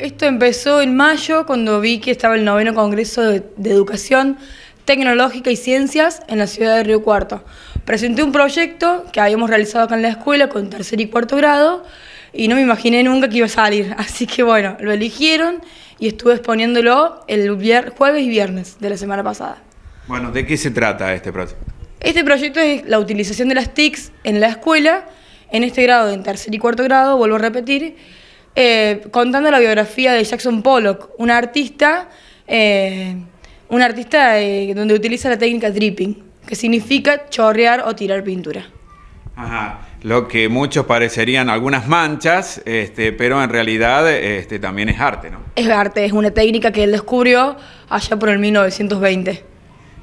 Esto empezó en mayo cuando vi que estaba el noveno Congreso de, Educación Tecnológica y Ciencias en la ciudad de Río Cuarto. Presenté un proyecto que habíamos realizado acá en la escuela con tercer y cuarto grado y no me imaginé nunca que iba a salir. Así que bueno, lo eligieron y estuve exponiéndolo el jueves y viernes de la semana pasada. Bueno, ¿de qué se trata este proyecto? Este proyecto es la utilización de las TIC en la escuela, en este grado, en tercer y cuarto grado, vuelvo a repetir, eh, contando la biografía de Jackson Pollock, un artista, eh, un artista eh, donde utiliza la técnica dripping, que significa chorrear o tirar pintura. Ajá. Lo que muchos parecerían algunas manchas, este, pero en realidad este, también es arte, ¿no? Es arte, es una técnica que él descubrió allá por el 1920.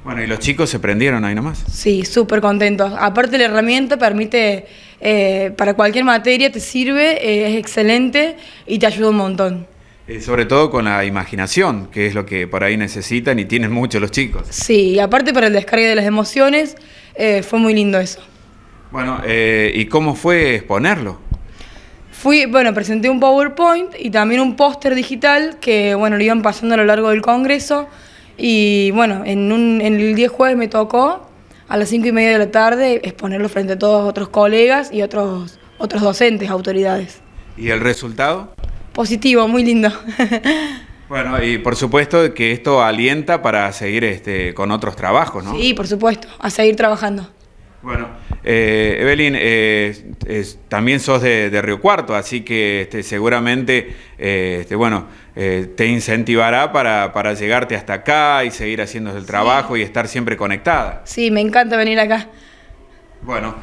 Bueno, y los chicos se prendieron ahí nomás. Sí, súper contentos. Aparte la herramienta permite, eh, para cualquier materia te sirve, eh, es excelente y te ayuda un montón. Eh, sobre todo con la imaginación, que es lo que por ahí necesitan y tienen mucho los chicos. Sí, y aparte para el descargue de las emociones, fue muy lindo eso. Bueno, ¿y cómo fue exponerlo? Fui, bueno, presenté un PowerPoint y también un póster digital que, bueno, lo iban pasando a lo largo del Congreso. Y bueno, en, un, el 10 jueves me tocó a las 5 y media de la tarde exponerlo frente a todos otros colegas y otros, otros docentes, autoridades. ¿Y el resultado? Positivo, muy lindo. Bueno, y por supuesto que esto alienta para seguir este, con otros trabajos, ¿no? Sí, por supuesto, a seguir trabajando. Bueno, eh, Evelyn, eh, también sos de, Río Cuarto, así que este, seguramente eh, este, bueno, te incentivará para, llegarte hasta acá y seguir haciendo el trabajo y estar siempre conectada. Sí, me encanta venir acá. Bueno,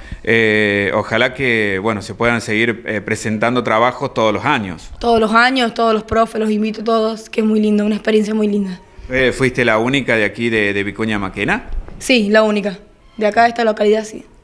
ojalá que bueno, se puedan seguir presentando trabajos todos los años. Todos los años, todos los profes, los invito todos, que es muy lindo, una experiencia muy linda. ¿Fuiste la única de aquí de Vicuña Maquena? Sí, la única de acá a esta localidad sí.